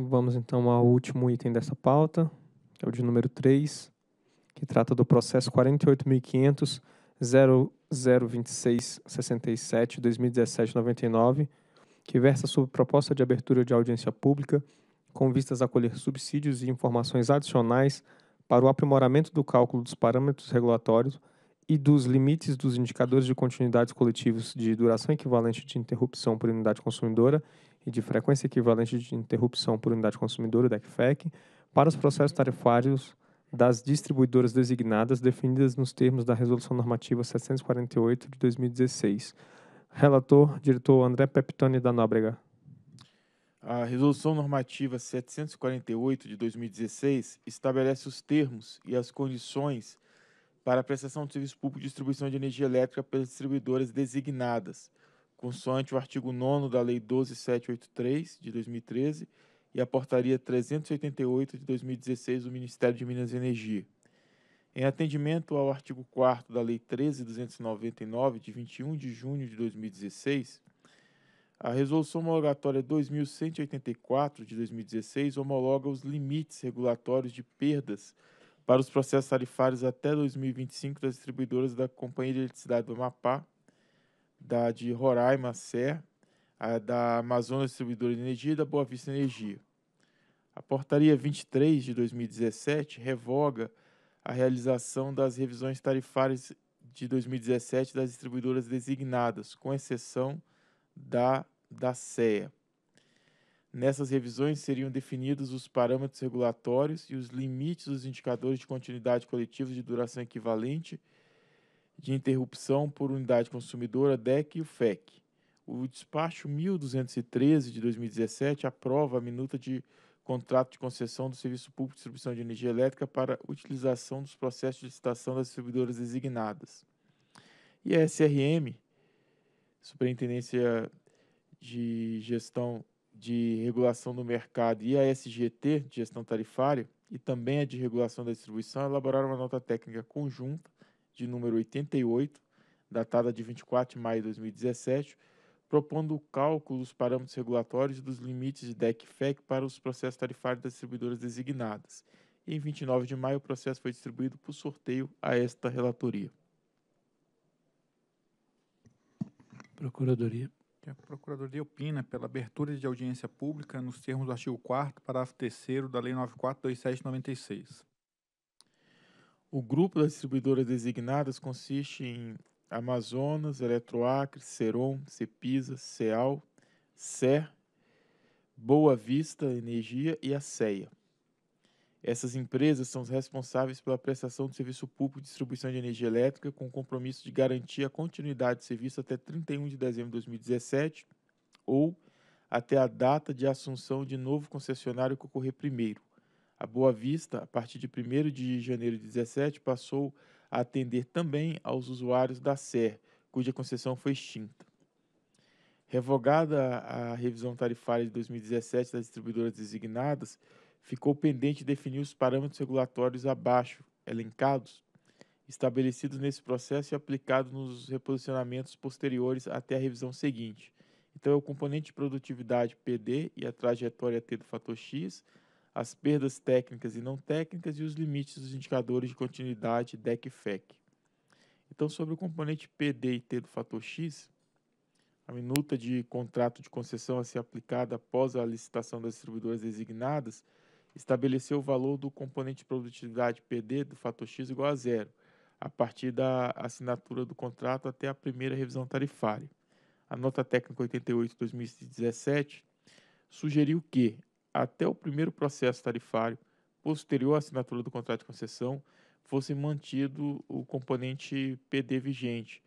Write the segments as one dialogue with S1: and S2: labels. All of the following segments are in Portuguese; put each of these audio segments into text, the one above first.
S1: Vamos então ao último item dessa pauta, que é o de número 3, que trata do processo 48.500.00.26.67.2017.99, 2017 99, que versa sobre proposta de abertura de audiência pública com vistas a colher subsídios e informações adicionais para o aprimoramento do cálculo dos parâmetros regulatórios e dos limites dos indicadores de continuidades coletivos de duração equivalente de interrupção por unidade consumidora e de frequência equivalente de interrupção por unidade consumidora, DECFEC, para os processos tarifários das distribuidoras designadas definidas nos termos da Resolução Normativa 748 de 2016. Relator, diretor André Peptoni da Nóbrega.
S2: A Resolução Normativa 748 de 2016 estabelece os termos e as condições para a prestação de serviço público de distribuição de energia elétrica pelas distribuidoras designadas, consoante o artigo 9 da Lei 12783 de 2013 e a Portaria 388 de 2016 do Ministério de Minas e Energia. Em atendimento ao artigo 4 da Lei 13299 de 21 de junho de 2016, a Resolução Homologatória 2184 de 2016 homologa os limites regulatórios de perdas para os processos tarifários até 2025 das distribuidoras da Companhia de Eletricidade do Amapá, da de Roraima Ser, a da Amazonas Distribuidora de Energia e da Boa Vista Energia. A portaria 23 de 2017 revoga a realização das revisões tarifárias de 2017 das distribuidoras designadas, com exceção da da CEA. Nessas revisões seriam definidos os parâmetros regulatórios e os limites dos indicadores de continuidade coletiva de duração equivalente de interrupção por unidade consumidora DEC e o FEC. O despacho 1213 de 2017 aprova a minuta de contrato de concessão do Serviço Público de Distribuição de Energia Elétrica para utilização dos processos de licitação das distribuidoras designadas. E a SRM, Superintendência de Gestão de Regulação do Mercado, e a SGT, de Gestão Tarifária, e também a de Regulação da Distribuição, elaboraram uma nota técnica conjunta de número 88, datada de 24 de maio de 2017, propondo o cálculo dos parâmetros regulatórios e dos limites de DEC-FEC para os processos tarifários das distribuidoras designadas. em 29 de maio, o processo foi distribuído por sorteio a esta relatoria. Procuradoria. A Procuradoria opina pela abertura de audiência pública nos termos do artigo 4 parágrafo 3 da Lei 942796. O grupo das distribuidoras designadas consiste em Amazonas, Eletroacre, Seron, Cepisa, Ceal, Ser, Boa Vista Energia e a CEA. Essas empresas são responsáveis pela prestação do serviço público de distribuição de energia elétrica com o compromisso de garantir a continuidade do serviço até 31 de dezembro de 2017 ou até a data de assunção de novo concessionário que ocorrer primeiro. A Boa Vista, a partir de 1 de janeiro de 2017, passou a atender também aos usuários da SER, cuja concessão foi extinta. Revogada a revisão tarifária de 2017 das distribuidoras designadas, ficou pendente definir os parâmetros regulatórios abaixo elencados, estabelecidos nesse processo e aplicados nos reposicionamentos posteriores até a revisão seguinte. Então, é o componente de produtividade PD e a trajetória T do fator X, as perdas técnicas e não técnicas e os limites dos indicadores de continuidade DEC FEC. Então, sobre o componente PD e T do fator X, a minuta de contrato de concessão a ser aplicada após a licitação das distribuidoras designadas estabeleceu o valor do componente de produtividade PD do fator X igual a zero, a partir da assinatura do contrato até a primeira revisão tarifária. A nota técnica 88-2017 sugeriu que até o primeiro processo tarifário posterior à assinatura do contrato de concessão fosse mantido o componente PD vigente,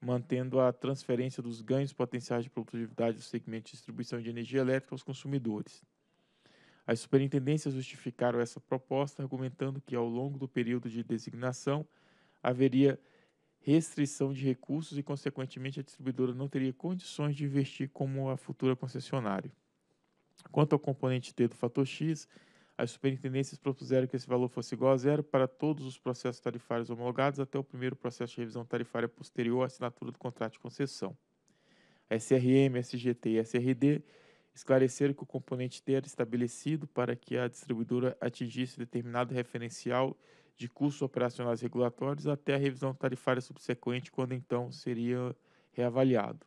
S2: mantendo a transferência dos ganhos potenciais de produtividade do segmento de distribuição de energia elétrica aos consumidores. As superintendências justificaram essa proposta argumentando que, ao longo do período de designação, haveria restrição de recursos e, consequentemente, a distribuidora não teria condições de investir como a futura concessionária. Quanto ao componente T do fator X, as superintendências propuseram que esse valor fosse igual a zero para todos os processos tarifários homologados até o primeiro processo de revisão tarifária posterior à assinatura do contrato de concessão. A SRM, SGT e SRD esclareceram que o componente T era estabelecido para que a distribuidora atingisse determinado referencial de custos operacionais regulatórios até a revisão tarifária subsequente, quando então seria reavaliado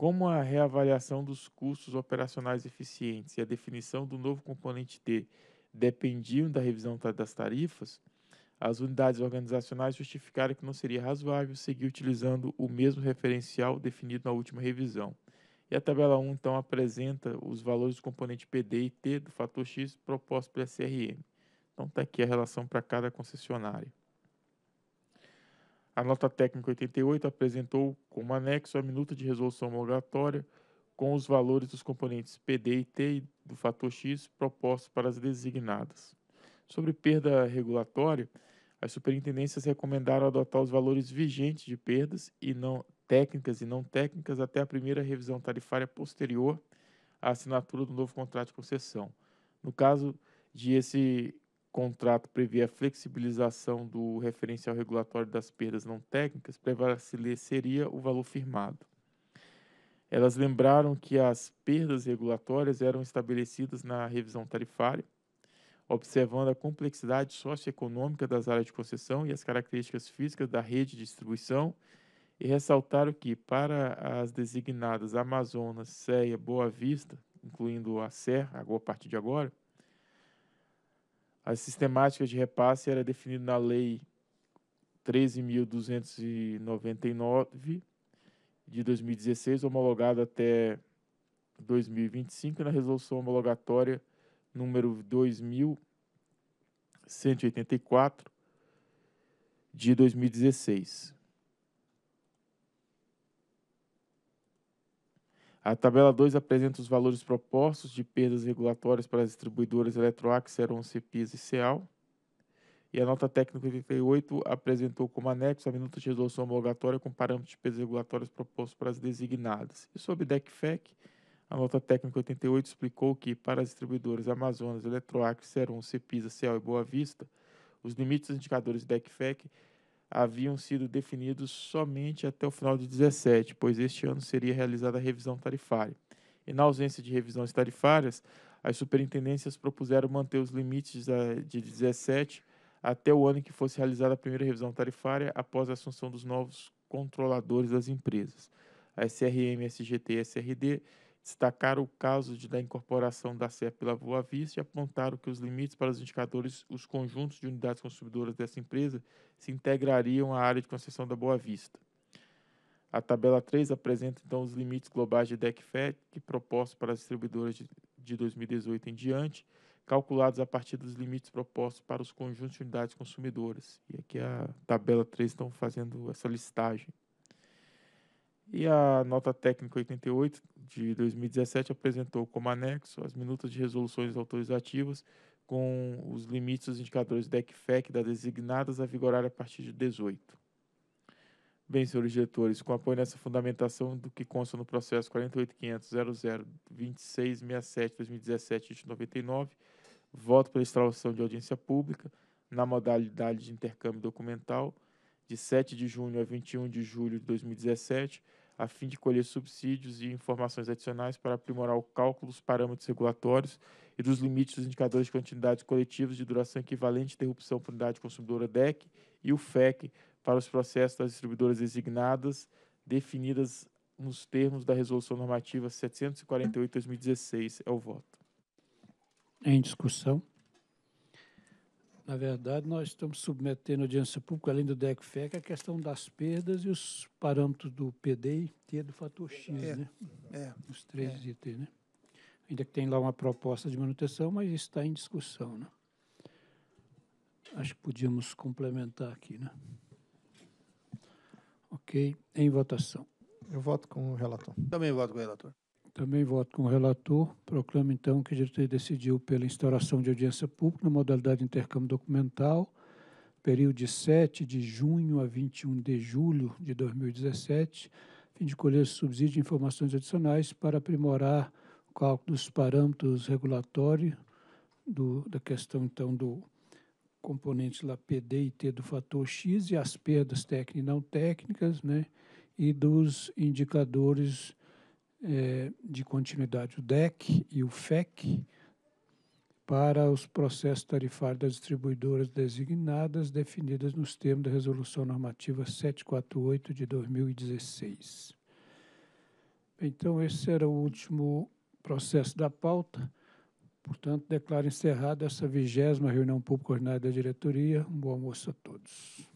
S2: como a reavaliação dos custos operacionais eficientes e a definição do novo componente T dependiam da revisão das tarifas, as unidades organizacionais justificaram que não seria razoável seguir utilizando o mesmo referencial definido na última revisão. E a tabela 1, então, apresenta os valores do componente PD e T do fator X proposto pela SRM. Então, está aqui a relação para cada concessionária. A nota técnica 88 apresentou como anexo a minuta de resolução homologatória com os valores dos componentes PD e T do fator X propostos para as designadas. Sobre perda regulatória, as superintendências recomendaram adotar os valores vigentes de perdas e não técnicas e não técnicas até a primeira revisão tarifária posterior à assinatura do novo contrato de concessão. No caso de esse contrato previa a flexibilização do referencial regulatório das perdas não técnicas, prevaleceria o valor firmado. Elas lembraram que as perdas regulatórias eram estabelecidas na revisão tarifária, observando a complexidade socioeconômica das áreas de concessão e as características físicas da rede de distribuição, e ressaltaram que, para as designadas Amazonas, Ceia, Boa Vista, incluindo a Serra, agora, a partir de agora, a sistemática de repasse era definida na Lei 13.299 de 2016, homologada até 2025, e na Resolução Homologatória número 2184 de 2016. A tabela 2 apresenta os valores propostos de perdas regulatórias para as distribuidoras Eletroac, Seron, Cepis e CEAL. E a nota técnica 88 apresentou como anexo a minuta de resolução homologatória com parâmetros de perdas regulatórias propostos para as designadas. E sobre DECFEC, a nota técnica 88 explicou que, para as distribuidoras Amazonas, Eletroac, Seron, Cepisa, CEAL e Boa Vista, os limites dos indicadores DECFEC haviam sido definidos somente até o final de 17, pois este ano seria realizada a revisão tarifária. E na ausência de revisões tarifárias, as superintendências propuseram manter os limites de 17 até o ano em que fosse realizada a primeira revisão tarifária após a assunção dos novos controladores das empresas. A SRM, SGT e SRD destacaram o caso de, da incorporação da CEP pela Boa Vista e apontaram que os limites para os indicadores, os conjuntos de unidades consumidoras dessa empresa se integrariam à área de concessão da Boa Vista. A tabela 3 apresenta então os limites globais de DECFET é propostos para as distribuidoras de, de 2018 em diante, calculados a partir dos limites propostos para os conjuntos de unidades consumidoras. E aqui a tabela 3 estão fazendo essa listagem. E a nota técnica 88 de 2017 apresentou como anexo as minutas de resoluções autorizativas com os limites dos indicadores DECFEC da designadas a vigorar a partir de 18. Bem, senhores diretores, com apoio nessa fundamentação do que consta no processo 48.500.002667/2017-99, voto pela instalação de audiência pública na modalidade de intercâmbio documental de 7 de junho a 21 de julho de 2017 a fim de colher subsídios e informações adicionais para aprimorar o cálculo dos parâmetros regulatórios e dos limites dos indicadores de quantidades coletivos de duração equivalente de interrupção por unidade consumidora DEC e o FEC para os processos das distribuidoras designadas definidas nos termos da Resolução Normativa 748-2016. É o voto.
S1: Em discussão? Na
S2: verdade, nós
S1: estamos submetendo à audiência pública, além do DECFEC, é a questão das perdas e os parâmetros do PDI e do fator X, é, né? É, os três é. IT, né? Ainda que tem lá uma proposta de manutenção, mas está em discussão, né? Acho que podíamos complementar aqui, né? Ok, em votação. Eu voto com o relator.
S2: Também voto com o relator.
S1: Também voto com o relator. Proclamo, então, que a diretoria decidiu pela instauração de audiência pública na modalidade de intercâmbio documental, período de 7 de junho a 21 de julho de 2017, a fim de colher subsídios e informações adicionais para aprimorar o cálculo dos parâmetros regulatórios do, da questão, então, do componente lá PD e T do fator X e as perdas técnicas e não técnicas, né, e dos indicadores é, de continuidade, o DEC e o FEC, para os processos tarifários das distribuidoras designadas definidas nos termos da Resolução Normativa 748 de 2016. Então, esse era o último processo da pauta. Portanto, declaro encerrada essa vigésima reunião pública ordinária da diretoria. Um bom almoço a todos.